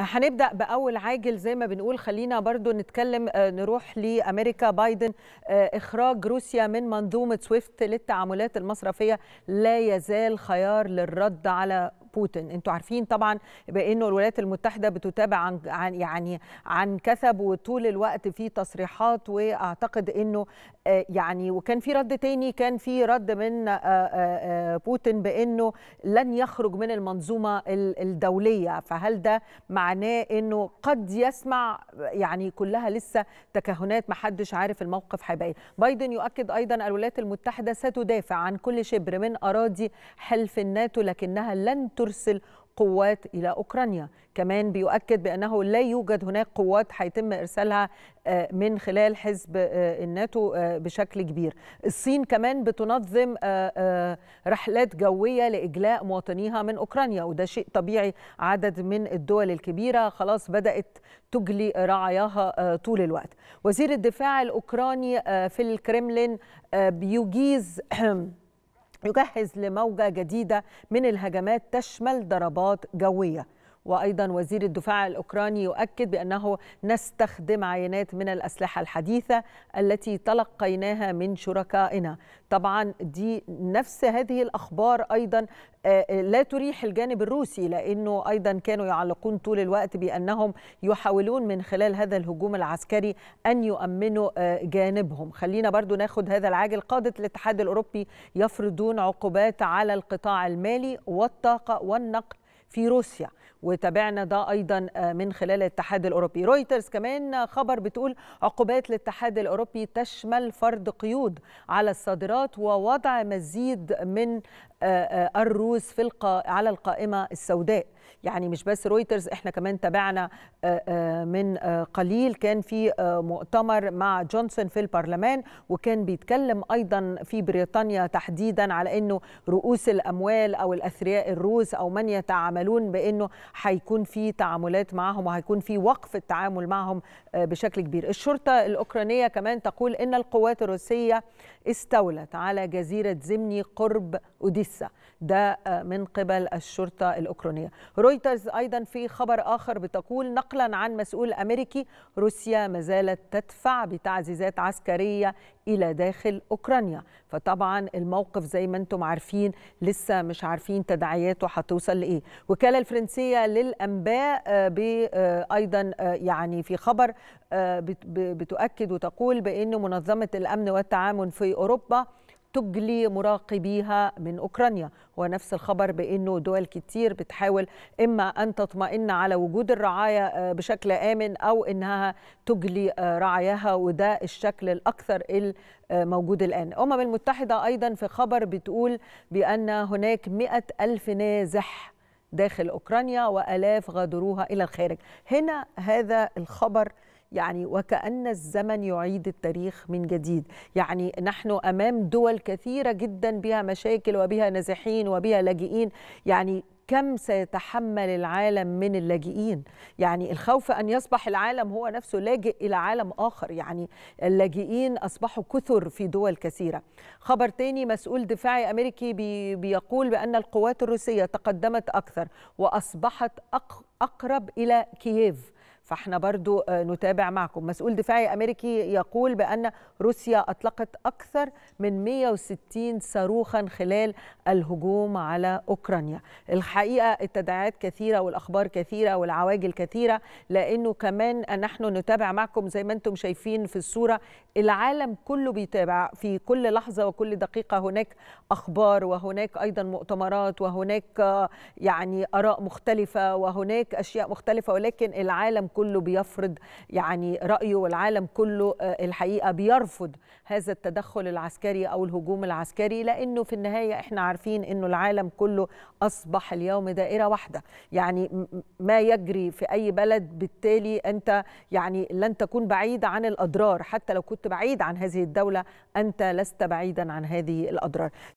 هنبدا باول عاجل زي ما بنقول خلينا برضو نتكلم آه، نروح لامريكا بايدن آه، اخراج روسيا من منظومه سويفت للتعاملات المصرفيه لا يزال خيار للرد على بوتين انتوا عارفين طبعا بانه الولايات المتحده بتتابع عن, عن يعني عن كثب وطول الوقت في تصريحات واعتقد انه آه، يعني وكان في رد تاني كان في رد من آه، آه، بوتين بانه لن يخرج من المنظومه الدوليه فهل ده معناه انه قد يسمع يعني كلها لسه تكهنات ما حدش عارف الموقف هيبقى إيه. بايدن يؤكد ايضا الولايات المتحده ستدافع عن كل شبر من اراضي حلف الناتو لكنها لن ترسل قوات إلى أوكرانيا كمان بيؤكد بأنه لا يوجد هناك قوات هيتم إرسالها آه، من خلال حزب آه، الناتو آه، بشكل كبير الصين كمان بتنظم رحلات جوية لإجلاء مواطنيها من أوكرانيا وده شيء طبيعي عدد من الدول الكبيرة خلاص بدأت تجلي رعاياها طول الوقت وزير الدفاع الأوكراني في الكرملين بيجيز يجهز لموجة جديدة من الهجمات تشمل ضربات جوية وأيضا وزير الدفاع الأوكراني يؤكد بأنه نستخدم عينات من الأسلحة الحديثة التي تلقيناها من شركائنا طبعا دي نفس هذه الأخبار أيضا آه، آه، لا تريح الجانب الروسي لأنه أيضا كانوا يعلقون طول الوقت بأنهم يحاولون من خلال هذا الهجوم العسكري أن يؤمنوا آه، جانبهم خلينا برضو ناخد هذا العاجل قادة الاتحاد الأوروبي يفرضون عقوبات على القطاع المالي والطاقة والنقل في روسيا وتابعنا ده ايضا آه، من خلال الاتحاد الاوروبي رويترز كمان آه، خبر بتقول عقوبات الاتحاد الاوروبي تشمل فرض قيود على الصادرات ووضع مزيد من آه، آه، الروس في القا... على القائمة السوداء يعني مش بس رويترز احنا كمان تابعنا آه، من قليل كان في مؤتمر مع جونسون في البرلمان وكان بيتكلم ايضا في بريطانيا تحديدا على انه رؤوس الاموال او الاثرياء الروس او من يتعاملون بانه هيكون في تعاملات معهم وهيكون في وقف التعامل معهم بشكل كبير الشرطه الاوكرانيه كمان تقول ان القوات الروسيه استولت على جزيره زمني قرب اوديسا الحديثة ده آه، من قبل الشرطة الأوكرانية رويترز أيضا في خبر آخر بتقول نقلا عن مسؤول أمريكي روسيا ما زالت تدفع بتعزيزات عسكرية إلى داخل أوكرانيا فطبعا الموقف زي ما أنتم عارفين لسه مش عارفين تداعياته هتوصل لإيه وكالة الفرنسية للأنباء آه، آه، أيضا يعني في خبر بتؤكد وتقول بأن منظمة الأمن والتعاون في أوروبا تجلي مراقبيها من أوكرانيا ونفس الخبر بأنه دول كتير بتحاول إما أن تطمئن على وجود الرعاية آه، بشكل آمن أو أنها تجلي آه، رعاياها وده الشكل الأكثر الموجود آه، الآن الأمم المتحدة أيضا في خبر بتقول بأن هناك مئة ألف نازح داخل أوكرانيا وألاف غادروها إلى الخارج هنا هذا الخبر يعني وكأن الزمن يعيد التاريخ من جديد يعني نحن أمام دول كثيرة جدا بها مشاكل وبها نازحين وبها لاجئين يعني كم سيتحمل العالم من اللاجئين يعني الخوف أن يصبح العالم هو نفسه لاجئ إلى عالم آخر يعني اللاجئين أصبحوا كثر في دول كثيرة خبر تاني مسؤول دفاعي أمريكي بي بيقول بأن القوات الروسية تقدمت أكثر وأصبحت أقرب إلى كييف فاحنا برضو آه، نتابع معكم مسؤول دفاعي أمريكي يقول بأن روسيا أطلقت أكثر من 160 صاروخا خلال الهجوم على أوكرانيا الحقيقة التداعيات كثيرة والأخبار كثيرة والعواجل كثيرة لأنه كمان نحن نتابع معكم زي ما أنتم شايفين في الصورة العالم كله بيتابع في كل لحظة وكل دقيقة هناك أخبار وهناك أيضا مؤتمرات وهناك آه، يعني آراء مختلفة وهناك أشياء مختلفة ولكن العالم كله كله بيفرض يعني رأيه والعالم كله آه، الحقيقة بيرفض هذا التدخل العسكري أو الهجوم العسكري لأنه في النهاية إحنا عارفين أنه العالم كله أصبح اليوم دائرة واحدة يعني ما يجري في أي بلد بالتالي أنت يعني لن تكون بعيد عن الأضرار حتى لو كنت بعيد عن هذه الدولة أنت لست بعيدا عن هذه الأضرار